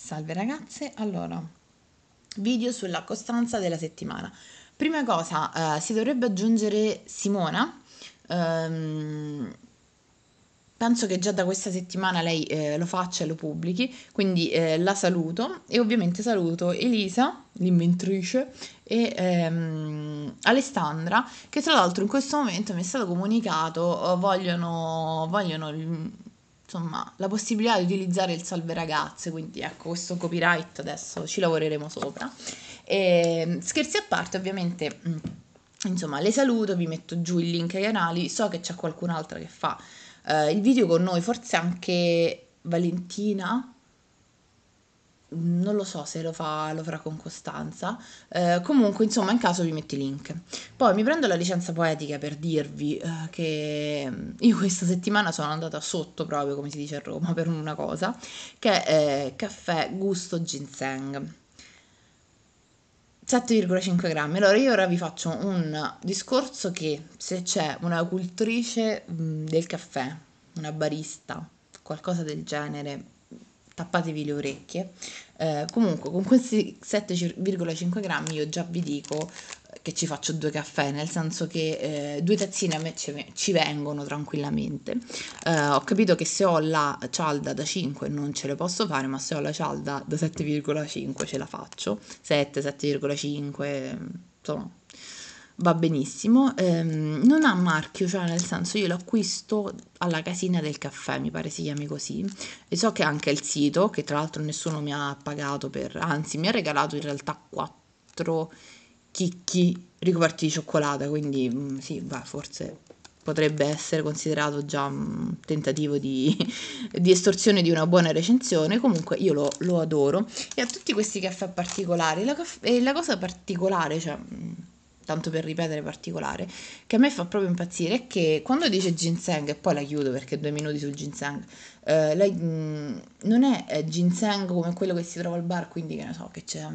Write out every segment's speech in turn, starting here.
Salve ragazze, allora, video sulla costanza della settimana. Prima cosa, eh, si dovrebbe aggiungere Simona, ehm, penso che già da questa settimana lei eh, lo faccia e lo pubblichi, quindi eh, la saluto e ovviamente saluto Elisa, l'inventrice, e ehm, Alessandra, che tra l'altro in questo momento mi è stato comunicato, eh, vogliono, vogliono insomma, la possibilità di utilizzare il salve ragazze, quindi ecco, questo copyright adesso ci lavoreremo sopra. E, ehm, scherzi a parte, ovviamente, mm, insomma, le saluto, vi metto giù il link ai canali, so che c'è qualcun'altra che fa eh, il video con noi, forse anche Valentina, non lo so se lo, fa, lo farà con costanza. Eh, comunque, insomma, in caso vi metto i link. Poi mi prendo la licenza poetica per dirvi eh, che mm, io questa settimana sono andata sotto proprio, come si dice a Roma, per una cosa, che è eh, caffè gusto ginseng. 7,5 grammi. Allora, io ora vi faccio un discorso che se c'è una cultrice mm, del caffè, una barista, qualcosa del genere, tappatevi le orecchie. Eh, comunque con questi 7,5 grammi io già vi dico eh, che ci faccio due caffè, nel senso che eh, due tazzine a me ci, ci vengono tranquillamente. Eh, ho capito che se ho la cialda da 5 non ce le posso fare, ma se ho la cialda da 7,5 ce la faccio. 7, 7,5, insomma va benissimo, ehm, non ha marchio, cioè nel senso io l'acquisto alla casina del caffè, mi pare si chiami così, e so che anche il sito, che tra l'altro nessuno mi ha pagato per, anzi mi ha regalato in realtà quattro chicchi ricoperti di cioccolata, quindi mm, sì, beh, forse potrebbe essere considerato già un tentativo di, di, estorsione di una buona recensione, comunque io lo, lo adoro e a tutti questi caffè particolari, la, caff- la cosa particolare, cioè mm, tanto per ripetere particolare, che a me fa proprio impazzire, è che quando dice ginseng, e poi la chiudo perché due minuti sul ginseng, eh, lei, mh, mm, non è eh, ginseng come quello che si trova al bar, quindi che ne so, che c'è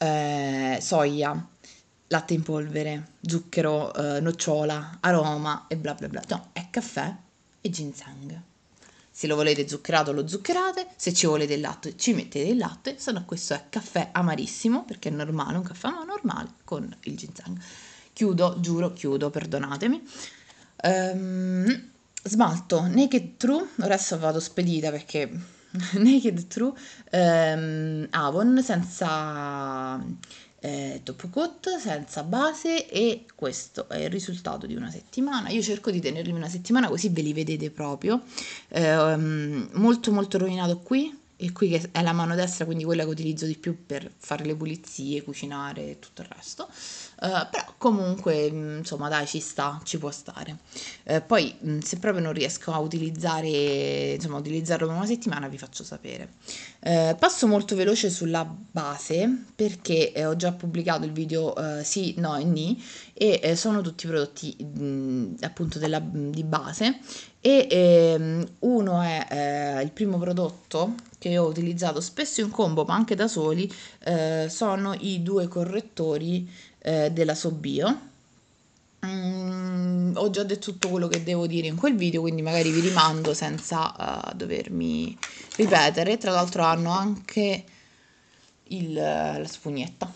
eh, soia, latte in polvere, zucchero, eh, nocciola, aroma e bla bla bla. No, è caffè e ginseng. Se lo volete zuccherato lo zuccherate, se ci volete il latte ci mettete il latte, se no questo è caffè amarissimo, perché è normale, un caffè ma normale con il ginseng. Chiudo, giuro, chiudo, perdonatemi. Um, smalto Naked True, adesso vado spedita perché Naked True um, Avon senza eh, Topcoat senza base e questo è il risultato di una settimana. Io cerco di tenerli una settimana così ve li vedete proprio. Eh, molto molto rovinato qui e qui che è la mano destra, quindi quella che utilizzo di più per fare le pulizie, cucinare e tutto il resto. Uh, però comunque, mm, insomma, dai, ci sta, ci può stare. Uh, poi, mm, se proprio non riesco a utilizzare, insomma, utilizzarlo per una settimana, vi faccio sapere. Uh, passo molto veloce sulla base perché ho già pubblicato il video sì, no e ni e sono tutti prodotti mh, mm, appunto della, di base e ehm, uno è eh, il primo prodotto che ho utilizzato spesso in combo ma anche da soli eh, sono i due correttori eh, della Sobio. Mm, ho già detto tutto quello che devo dire in quel video, quindi magari vi rimando senza uh, dovermi ripetere. Tra l'altro hanno anche il, eh, la spugnetta,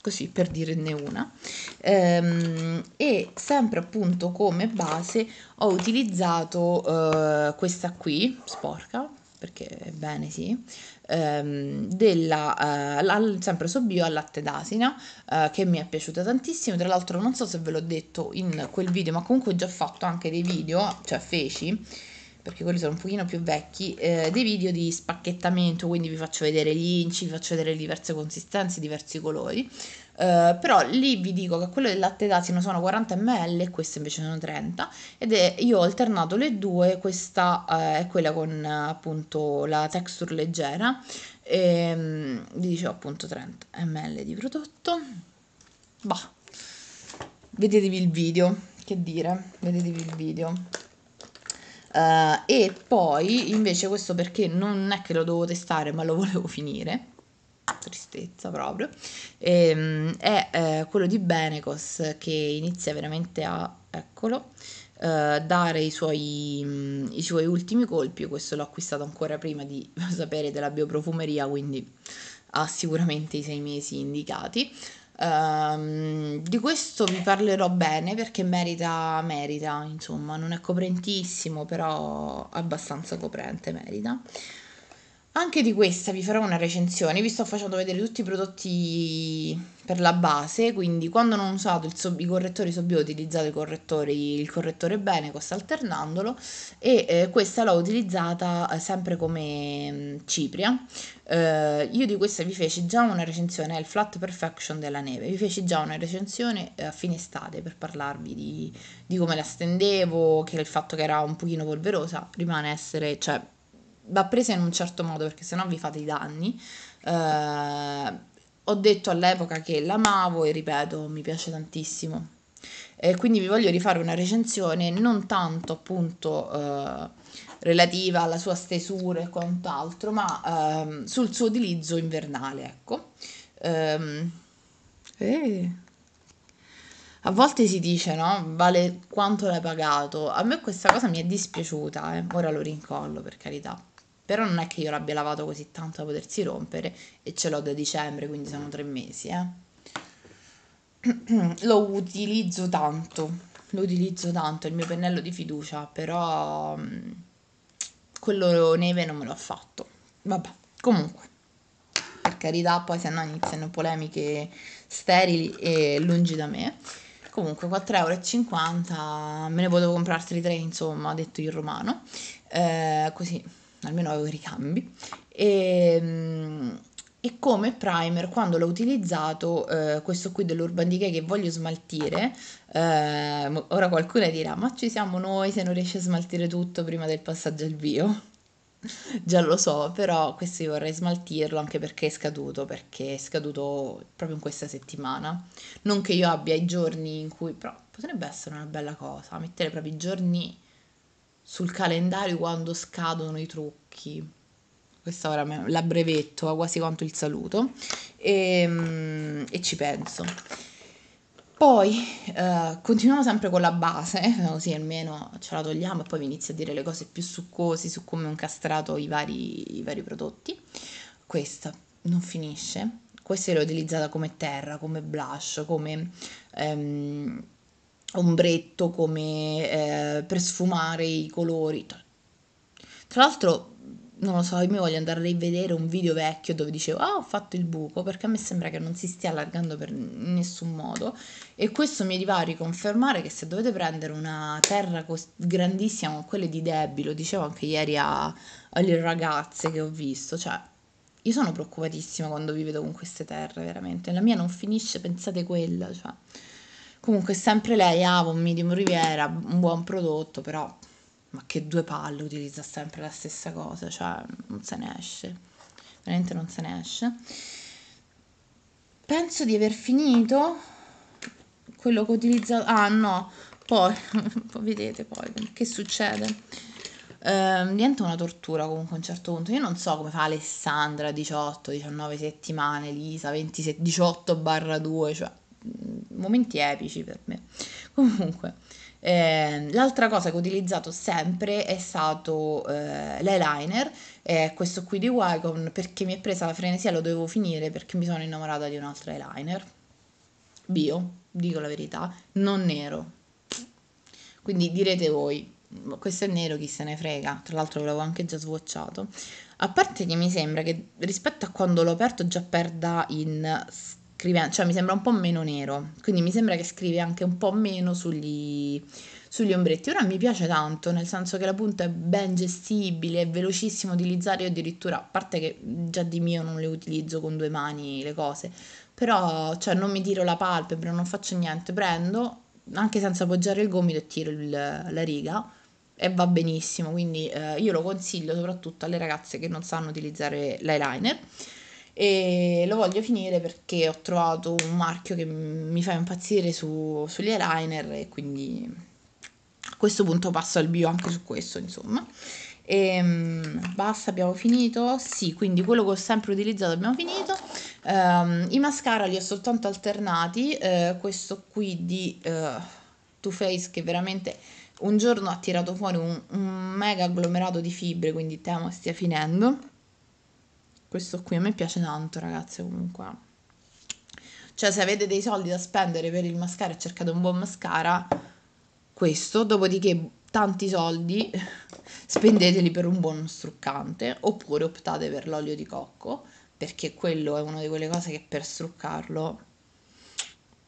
così per dirne una. Ehm, e sempre appunto come base ho utilizzato uh, questa qui, sporca, perché è bene sì, ehm, della, eh, al, sempre Sobio al latte d'asina, eh, che mi è piaciuta tantissimo, tra l'altro non so se ve l'ho detto in quel video, ma comunque ho già fatto anche dei video, cioè feci, perché quelli sono un pochino più vecchi, eh, dei video di spacchettamento, quindi vi faccio vedere gli inci, vi faccio vedere le diverse consistenze, diversi colori. Uh, però lì vi dico che quello del latte d'asino sono 40 ml e questo invece sono 30 ed è, io ho alternato le due, questa uh, è quella con appunto la texture leggera e um, vi dicevo appunto 30 ml di prodotto. Bah, vedetevi il video, che dire, vedetevi il video. Uh, e poi invece questo perché non è che lo dovevo testare ma lo volevo finire tristezza proprio, e, ehm, è eh, quello di Benecos che inizia veramente a, eccolo, eh, dare i suoi, mm, i suoi ultimi colpi, questo l'ho acquistato ancora prima di sapere della bioprofumeria, quindi ha sicuramente i sei mesi indicati. Um, di questo vi parlerò bene perché merita, merita, insomma, non è coprentissimo, però abbastanza coprente merita. Anche di questa vi farò una recensione, vi sto facendo vedere tutti i prodotti per la base, quindi quando non usate so i correttori Sobio utilizzate il correttore bene, costa alternandolo, e eh, questa l'ho utilizzata eh, sempre come mh, mm, cipria. Eh, io di questa vi feci già una recensione, è il Flat Perfection della neve, vi feci già una recensione eh, a fine estate per parlarvi di, di come la stendevo, che il fatto che era un pochino polverosa rimane essere, cioè va presa in un certo modo perché sennò vi fate i danni. Eh, ho detto all'epoca che l'amavo e ripeto, mi piace tantissimo. E quindi vi voglio rifare una recensione non tanto appunto eh, relativa alla sua stesura e quant'altro, ma eh, sul suo utilizzo invernale, ecco. Ehm, eh. A volte si dice, no? Vale quanto l'hai pagato. A me questa cosa mi è dispiaciuta, eh. Ora lo rincollo, per carità però non è che io l'abbia lavato così tanto da potersi rompere e ce l'ho da dicembre, quindi sono mm. tre mesi, eh. lo utilizzo tanto, lo utilizzo tanto, è il mio pennello di fiducia, però mm, quello neve non me l'ho fatto. Vabbè, comunque, per carità, poi se no iniziano polemiche sterili e lungi da me. Comunque 4,50 euro, me ne potevo comprarteli tre, insomma, ha detto il romano. Eh, così almeno avevo i ricambi, e, ehm, e come primer quando l'ho utilizzato eh, questo qui dell'Urban Decay che voglio smaltire eh, ora qualcuno dirà ma ci siamo noi se non riesci a smaltire tutto prima del passaggio al bio già lo so però questo io vorrei smaltirlo anche perché è scaduto perché è scaduto proprio in questa settimana non che io abbia i giorni in cui però potrebbe essere una bella cosa mettere proprio i giorni sul calendario quando scadono i trucchi. Questa ora la brevetto, quasi quanto il saluto, e, ehm, e ci penso. Poi eh, continuiamo sempre con la base, così almeno ce la togliamo e poi vi inizio a dire le cose più succose su come ho incastrato i vari, i vari prodotti. Questa non finisce, questa l'ho utilizzata come terra, come blush, come ehm, ombretto come eh, per sfumare i colori. Tra l'altro, non lo so, io mi voglio andare a rivedere un video vecchio dove dicevo ah ho fatto il buco perché a me sembra che non si stia allargando per nessun modo e questo mi arriva a riconfermare che se dovete prendere una terra grandissima come quelle di Debbie, lo dicevo anche ieri a, alle ragazze che ho visto, cioè io sono preoccupatissima quando vi vedo con queste terre veramente, la mia non finisce, pensate quella, cioè Comunque, sempre lei, ha un Medium Riviera, un buon prodotto, però ma che due palle utilizza sempre la stessa cosa, cioè non se ne esce, veramente non se ne esce. Penso di aver finito quello che ho utilizzato. ah no, poi vedete poi che succede. Eh, diventa una tortura comunque a un certo punto. Io non so come fa Alessandra 18, 19 settimane, Lisa 20, 18 barra 2, cioè Mm, momenti epici per me. Comunque, eh, l'altra cosa che ho utilizzato sempre è stato eh, l'eyeliner, eh, questo qui di Wagon, perché mi è presa la frenesia, lo dovevo finire perché mi sono innamorata di un altro eyeliner. Bio, dico la verità, non nero. Quindi direte voi, questo è nero, chi se ne frega. Tra l'altro l'avevo anche già swatchato. A parte che mi sembra che rispetto a quando l'ho aperto già perda in scrive, cioè mi sembra un po' meno nero, quindi mi sembra che scrive anche un po' meno sugli, sugli ombretti. Ora mi piace tanto, nel senso che la punta è ben gestibile, è velocissimo da utilizzare, io addirittura, a parte che già di mio non le utilizzo con due mani le cose, però cioè, non mi tiro la palpebra, non faccio niente, prendo anche senza appoggiare il gomito e tiro il, la riga e va benissimo, quindi eh, io lo consiglio soprattutto alle ragazze che non sanno utilizzare l'eyeliner e lo voglio finire perché ho trovato un marchio che mi fa impazzire su, sugli eyeliner e quindi a questo punto passo al bio anche su questo insomma e ehm, basta abbiamo finito sì quindi quello che ho sempre utilizzato abbiamo finito um, i mascara li ho soltanto alternati uh, questo qui di uh, Too Faced che veramente un giorno ha tirato fuori un, un mega agglomerato di fibre quindi temo stia finendo questo qui a me piace tanto ragazze comunque cioè se avete dei soldi da spendere per il mascara e cercate un buon mascara questo dopodiché tanti soldi spendeteli per un buon struccante oppure optate per l'olio di cocco perché quello è una di quelle cose che per struccarlo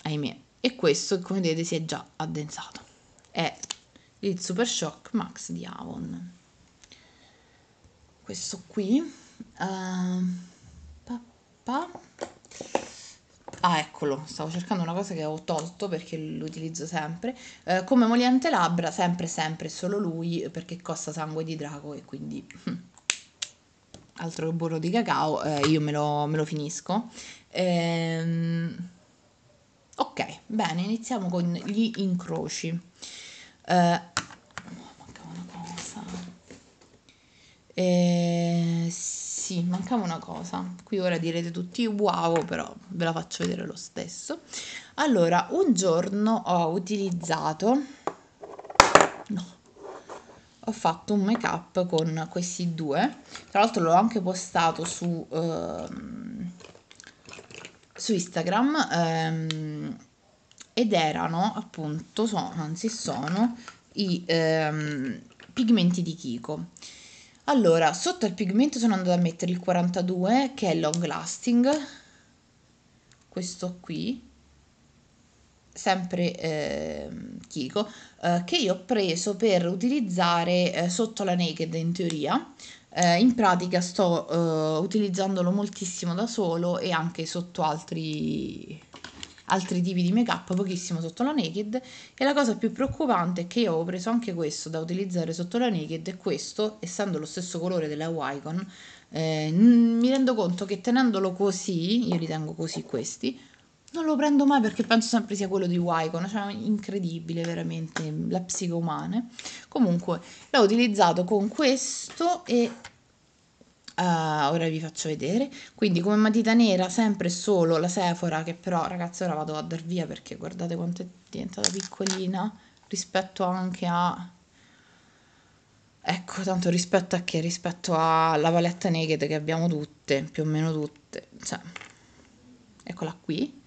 ahimè e questo come vedete si è già addensato è il Super Shock Max di Avon questo qui Uh, ehm, papà. Ah, eccolo, stavo cercando una cosa che ho tolto perché l'utilizzo sempre. Eh, come emoliente labbra, sempre, sempre, solo lui perché costa sangue di drago e quindi hm, altro burro di cacao, eh, io me lo, me lo finisco. Ehm, ok, bene, iniziamo con gli incroci. Eh, oh, manca una cosa. Ehm, sì, mancava una cosa. Qui ora direte tutti wow, però ve la faccio vedere lo stesso. Allora, un giorno ho utilizzato... No. Ho fatto un make up con questi due. Tra l'altro l'ho anche postato su... Ehm, su Instagram. Ehm, ed erano appunto, sono, anzi sono, i ehm, pigmenti di Kiko allora, sotto al pigmento sono andata a mettere il 42, che è long lasting, questo qui, sempre eh, Kiko, eh, che io ho preso per utilizzare eh, sotto la naked in teoria. Eh, in pratica sto eh, utilizzandolo moltissimo da solo e anche sotto altri altri tipi di make up, pochissimo sotto la naked e la cosa più preoccupante è che io ho preso anche questo da utilizzare sotto la naked e questo, essendo lo stesso colore della Wycon, eh, mi rendo conto che tenendolo così, io li tengo così questi, non lo prendo mai perché penso sempre sia quello di Wycon, cioè incredibile veramente la psico umana. Comunque l'ho utilizzato con questo e Uh, ora vi faccio vedere. Quindi come matita nera sempre solo la Sephora, che però ragazzi ora vado a dar via perché guardate quanto è diventata piccolina rispetto anche a... Ecco, tanto rispetto a che? Rispetto alla paletta naked che abbiamo tutte, più o meno tutte. Cioè, eccola qui.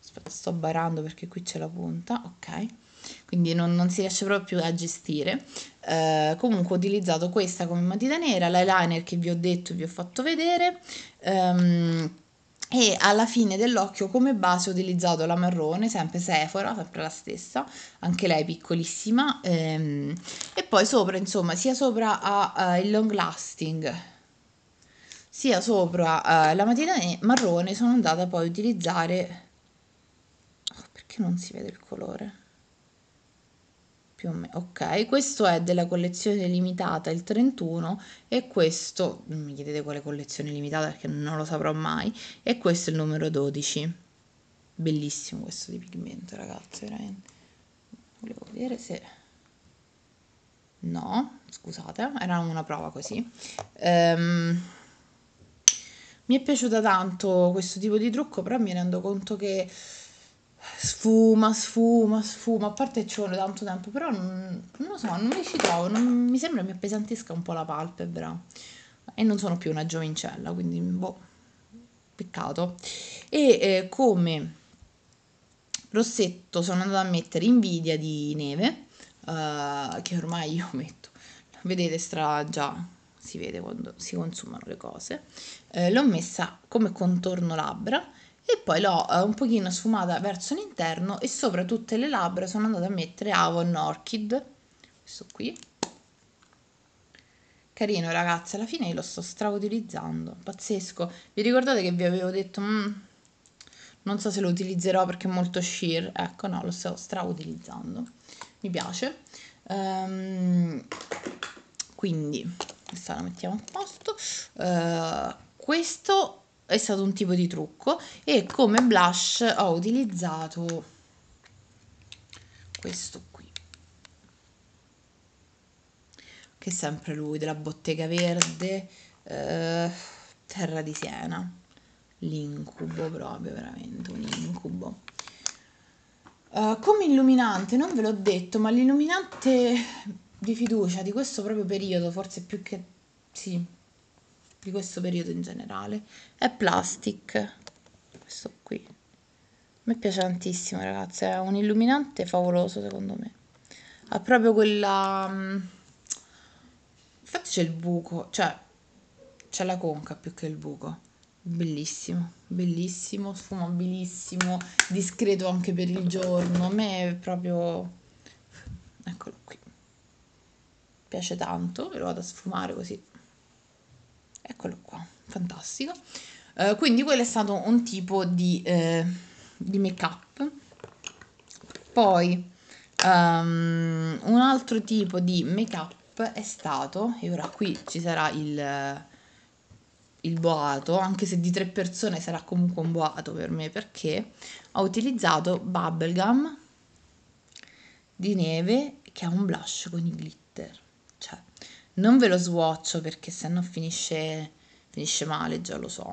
sto barando perché qui c'è la punta, ok quindi non, non si riesce proprio più a gestire. Uh, comunque ho utilizzato questa come matita nera, l'eyeliner che vi ho detto, e vi ho fatto vedere. Um, e alla fine dell'occhio come base ho utilizzato la marrone, sempre Sephora, sempre la stessa, anche lei piccolissima, ehm, e poi sopra, insomma, sia sopra uh, il long lasting, sia sopra uh, la matita marrone sono andata poi a utilizzare... Oh, perché non si vede il colore? più o meno. Ok, questo è della collezione limitata il 31 e questo, non mi chiedete quale collezione limitata perché non lo saprò mai, e questo è il numero 12. Bellissimo questo di pigmento, ragazzi, veramente. Volevo vedere se... No, scusate, era una prova così. Ehm... Mi è piaciuta tanto questo tipo di trucco, però mi rendo conto che sfuma, sfuma, sfuma, a parte ci vuole tanto tempo, però non, non lo so, non mi ci trovo, non, mi sembra mi appesantisca un po' la palpebra e non sono più una giovincella, quindi boh, peccato. E eh, come rossetto sono andata a mettere invidia di neve, uh, che ormai io metto, vedete stra già si vede quando si consumano le cose, eh, l'ho messa come contorno labbra e poi l'ho eh, un pochino sfumata verso l'interno e sopra tutte le labbra sono andata a mettere Avon Orchid questo qui carino ragazzi alla fine lo sto strautilizzando pazzesco vi ricordate che vi avevo detto mm, non so se lo utilizzerò perché è molto sheer ecco no lo sto strautilizzando mi piace um, quindi questa la mettiamo a posto uh, questo è stato un tipo di trucco e come blush ho utilizzato questo qui che è sempre lui della bottega verde eh, terra di siena l'incubo proprio veramente un incubo uh, come illuminante non ve l'ho detto ma l'illuminante di fiducia di questo proprio periodo forse più che sì di questo periodo in generale è Plastic questo qui a me piace tantissimo ragazzi è un illuminante favoloso secondo me ha proprio quella mm, infatti c'è il buco cioè c'è la conca più che il buco bellissimo bellissimo sfumabilissimo discreto anche per il giorno a me è proprio eccolo qui piace tanto ve lo vado a sfumare così eccolo qua, fantastico. Eh, quindi quello è stato un tipo di, eh, di make up. Poi um, un altro tipo di make up è stato, e ora qui ci sarà il, il boato, anche se di tre persone sarà comunque un boato per me perché ho utilizzato bubblegum di neve che ha un blush con i glitter non ve lo swatcho perché se no finisce, finisce male, già lo so,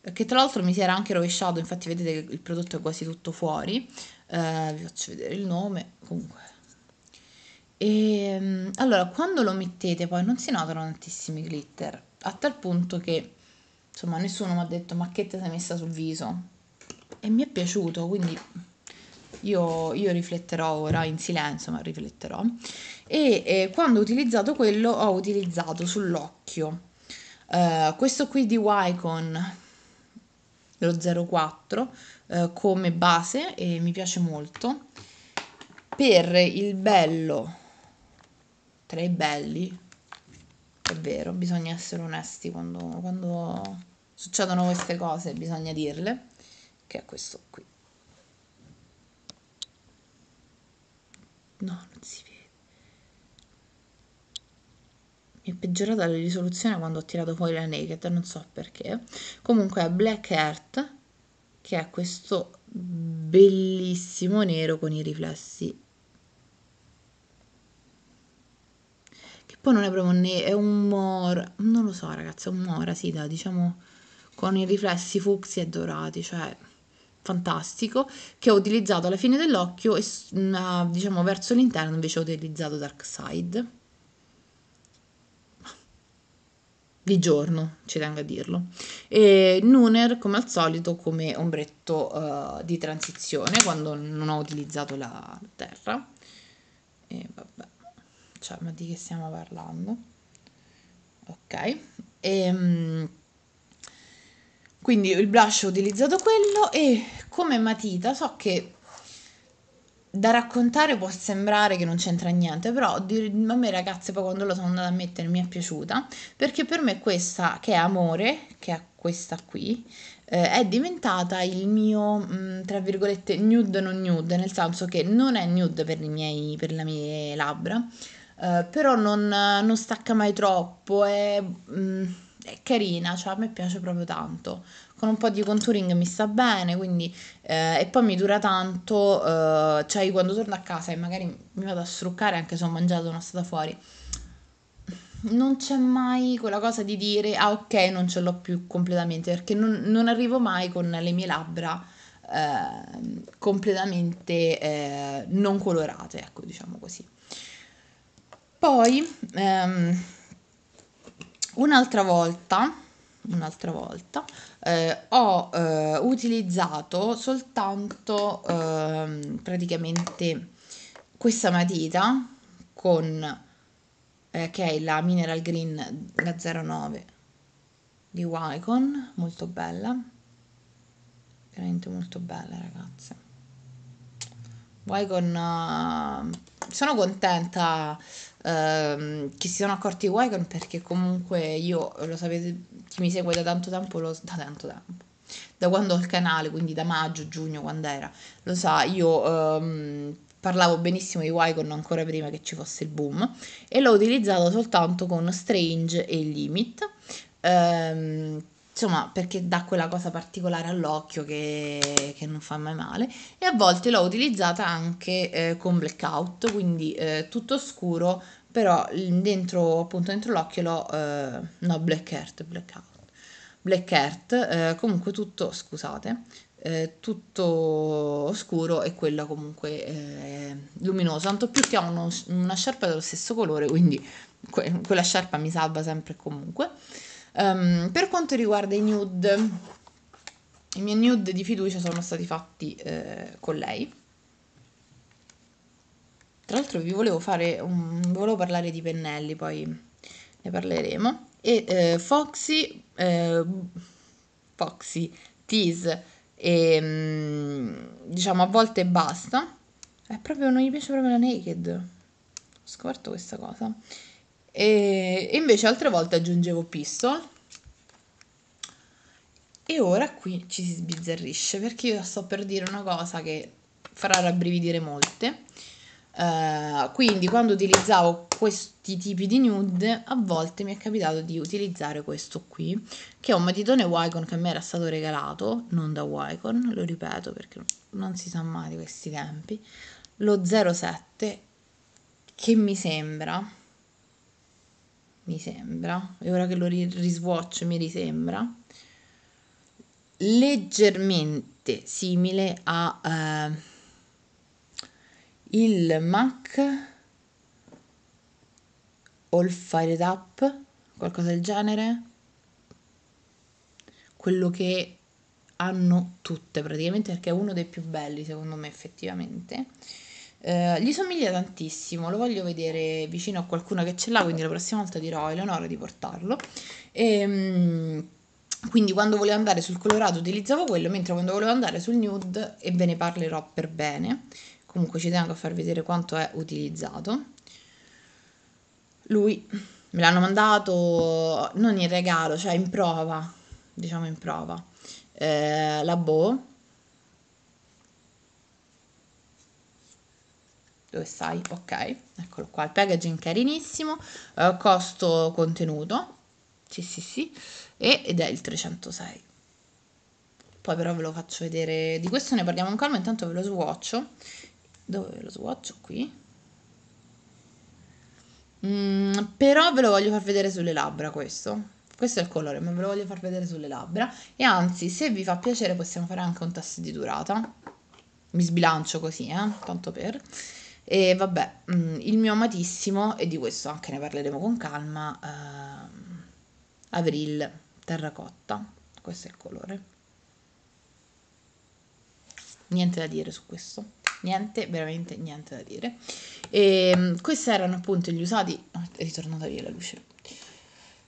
perché tra l'altro mi si era anche rovesciato, infatti vedete che il prodotto è quasi tutto fuori, eh, vi faccio vedere il nome, comunque... E, ehm, allora, quando lo mettete poi non si notano tantissimi glitter, a tal punto che insomma nessuno mi ha detto ma che te sei messa sul viso e mi è piaciuto, quindi io, io rifletterò ora in silenzio, ma rifletterò. E eh, quando ho utilizzato quello, ho utilizzato sull'occhio eh, questo qui di Wycon, lo 04, eh, come base e mi piace molto. Per il bello, tra i belli, è vero, bisogna essere onesti quando, quando succedono queste cose, bisogna dirle, che è questo qui. no non si vede mi è peggiorata la risoluzione quando ho tirato fuori la naked non so perché comunque è black Heart, che è questo bellissimo nero con i riflessi che poi non è proprio nero è un mora non lo so ragazzi è un mora sì da diciamo con i riflessi fucsia e dorati cioè fantastico che ho utilizzato alla fine dell'occhio e mm, ah, diciamo verso l'interno invece ho utilizzato dark side di giorno ci tengo a dirlo e Nuner come al solito come ombretto uh, di transizione quando non ho utilizzato la terra e vabbè cioè ma di che stiamo parlando ok e, um, quindi il blush ho utilizzato quello e come matita so che da raccontare può sembrare che non c'entra niente, però a me ragazze poi quando lo sono andata a mettere mi è piaciuta, perché per me questa che è amore, che è questa qui, eh, è diventata il mio, mh, mm, tra virgolette, nude non nude, nel senso che non è nude per, miei, per le mie labbra, eh, però non, non, stacca mai troppo, è... Mh, mm, è carina, cioè a me piace proprio tanto. Con un po' di contouring mi sta bene, quindi eh, e poi mi dura tanto, eh, cioè io quando torno a casa e magari mi vado a struccare anche se ho mangiato una stata fuori. Non c'è mai quella cosa di dire ah ok non ce l'ho più completamente perché non, non arrivo mai con le mie labbra ehm, eh, completamente non colorate, ecco diciamo così. Poi ehm, Un'altra volta, un'altra volta eh, ho eh, utilizzato soltanto eh, praticamente questa matita con eh, che è la Mineral Green la 09 di Wycon, molto bella, veramente molto bella ragazze. Wygon, uh, eh, sono contenta uh, che si sono accorti Wagon perché comunque io, lo sapete, chi mi segue da tanto tempo, lo, da tanto tempo, da quando ho il canale, quindi da maggio, giugno, quando era, lo sa, io um, parlavo benissimo di Wycon ancora prima che ci fosse il boom e l'ho utilizzato soltanto con Strange e Limit. Um, insomma perché dà quella cosa particolare all'occhio che, che, non fa mai male e a volte l'ho utilizzata anche eh, con blackout quindi eh, tutto scuro però dentro appunto dentro l'occhio l'ho eh, no black heart blackout black heart eh, comunque tutto scusate eh, tutto scuro e quello comunque eh, luminoso tanto più che ho uno, una sciarpa dello stesso colore quindi que- quella sciarpa mi salva sempre e comunque Um, per quanto riguarda i nude, i miei nude di fiducia sono stati fatti eh, con lei. Tra l'altro vi volevo fare un, volevo parlare di pennelli, poi ne parleremo. E eh, Foxy, eh, Foxy, Tease e ehm, diciamo a volte basta. È proprio, non gli piace proprio la naked. Ho scoperto questa cosa. E invece altre volte aggiungevo pistol. E ora qui ci si sbizzarrisce perché io sto per dire una cosa che farà rabbrividire molte. Uh, quindi quando utilizzavo questi tipi di nude a volte mi è capitato di utilizzare questo qui che è un matitone Wycon che a me era stato regalato non da Wycon, lo ripeto perché non si sa mai di questi tempi lo 07 che mi sembra mi sembra, e ora che lo riswatch mi risembra, leggermente simile a eh, il MAC All Fired Up, qualcosa del genere, quello che hanno tutte praticamente perché è uno dei più belli secondo me effettivamente eh, gli somiglia tantissimo, lo voglio vedere vicino a qualcuno che ce l'ha, quindi la prossima volta dirò a Eleonora di portarlo. E, ehm, quindi quando volevo andare sul colorato utilizzavo quello, mentre quando volevo andare sul nude, e ve ne parlerò per bene, comunque ci tengo a far vedere quanto è utilizzato. Lui me l'hanno mandato non in regalo, cioè in prova, diciamo in prova, eh, la Bo dove stai? Ok, eccolo qua, il packaging carinissimo, eh, costo contenuto, sì sì sì, ed è il 306. Poi però ve lo faccio vedere, di questo ne parliamo un calmo, intanto ve lo swatcho. Dove ve lo swatcho? Qui. Mm, però ve lo voglio far vedere sulle labbra questo. Questo è il colore, ma ve lo voglio far vedere sulle labbra. E anzi, se vi fa piacere possiamo fare anche un test di durata. Mi sbilancio così, eh, tanto per... E vabbè, mm, il mio amatissimo, e di questo anche ne parleremo con calma, eh, Avril Terracotta, questo è il colore. Niente da dire su questo, niente, veramente niente da dire. E, ehm, questi erano appunto gli usati, oh, è ritornata via la luce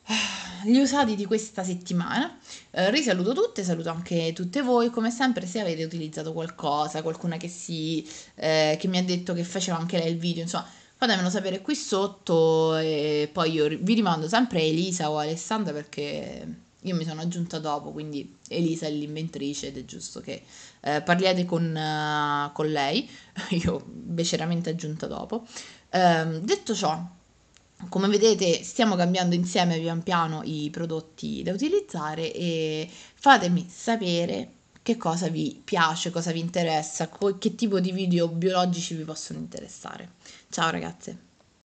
Ah, gli usati di questa settimana. Eh, risaluto tutte, saluto anche tutte voi, come sempre se avete utilizzato qualcosa, qualcuna che, si, eh, che mi ha detto che faceva anche lei il video, insomma fatemelo sapere qui sotto e poi io vi rimando sempre a Elisa o Alessandra perché io mi sono aggiunta dopo, quindi Elisa è l'inventrice ed è giusto che eh, parliate con, uh, con lei, io beceramente aggiunta dopo. Ehm, detto ciò, come vedete stiamo cambiando insieme pian piano i prodotti da utilizzare e fatemi sapere che cosa vi piace, cosa vi interessa, che tipo di video biologici vi possono interessare. Ciao ragazze!